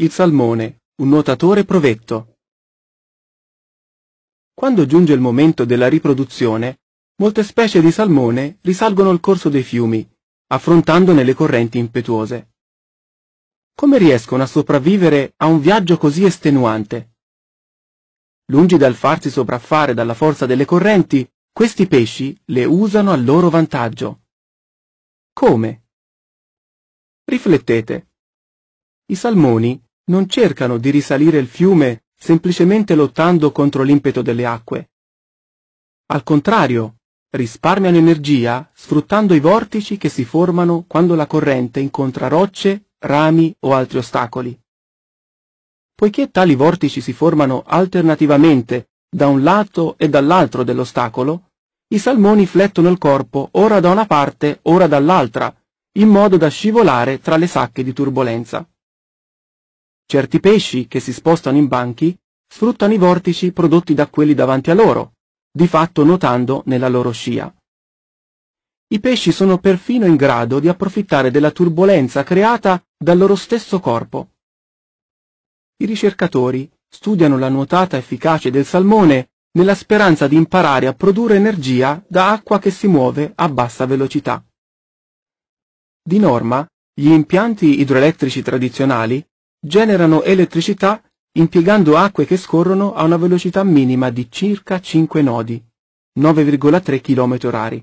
Il salmone, un nuotatore provetto. Quando giunge il momento della riproduzione, molte specie di salmone risalgono il corso dei fiumi, affrontandone le correnti impetuose. Come riescono a sopravvivere a un viaggio così estenuante? Lungi dal farsi sopraffare dalla forza delle correnti, questi pesci le usano a loro vantaggio. Come? Riflettete. I salmoni non cercano di risalire il fiume semplicemente lottando contro l'impeto delle acque. Al contrario, risparmiano energia sfruttando i vortici che si formano quando la corrente incontra rocce, rami o altri ostacoli. Poiché tali vortici si formano alternativamente da un lato e dall'altro dell'ostacolo, i salmoni flettono il corpo ora da una parte, ora dall'altra, in modo da scivolare tra le sacche di turbolenza. Certi pesci, che si spostano in banchi, sfruttano i vortici prodotti da quelli davanti a loro, di fatto nuotando nella loro scia. I pesci sono perfino in grado di approfittare della turbolenza creata dal loro stesso corpo. I ricercatori studiano la nuotata efficace del salmone nella speranza di imparare a produrre energia da acqua che si muove a bassa velocità. Di norma, gli impianti idroelettrici tradizionali generano elettricità impiegando acque che scorrono a una velocità minima di circa 5 nodi, 9,3 km h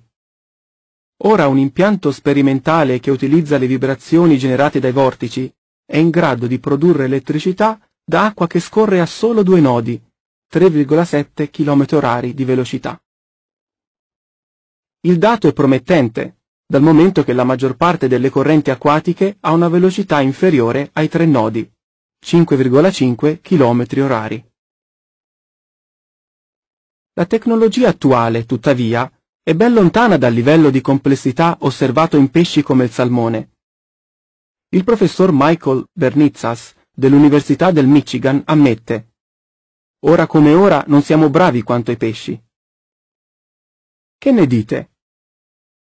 Ora un impianto sperimentale che utilizza le vibrazioni generate dai vortici è in grado di produrre elettricità da acqua che scorre a solo due nodi, 3,7 km h di velocità. Il dato è promettente, dal momento che la maggior parte delle correnti acquatiche ha una velocità inferiore ai tre nodi, 5,5 km orari. La tecnologia attuale, tuttavia, è ben lontana dal livello di complessità osservato in pesci come il salmone. Il professor Michael Bernizzas dell'Università del Michigan ammette Ora come ora non siamo bravi quanto i pesci. Che ne dite?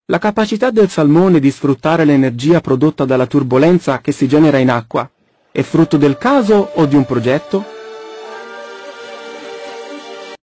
La capacità del salmone di sfruttare l'energia prodotta dalla turbolenza che si genera in acqua è frutto del caso o di un progetto?